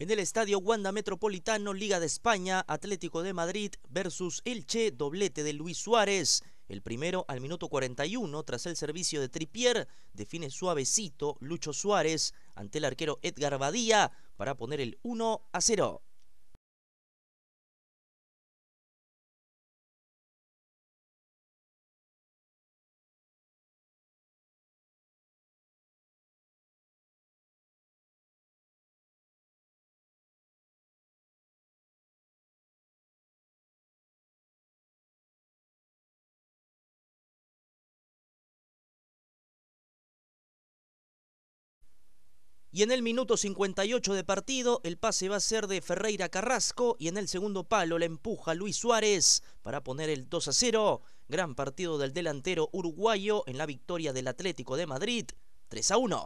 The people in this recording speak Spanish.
En el estadio Wanda Metropolitano, Liga de España, Atlético de Madrid versus Elche, doblete de Luis Suárez. El primero al minuto 41, tras el servicio de Tripier, define suavecito Lucho Suárez ante el arquero Edgar Badía para poner el 1 a 0. Y en el minuto 58 de partido, el pase va a ser de Ferreira Carrasco y en el segundo palo la empuja Luis Suárez para poner el 2 a 0. Gran partido del delantero uruguayo en la victoria del Atlético de Madrid, 3 a 1.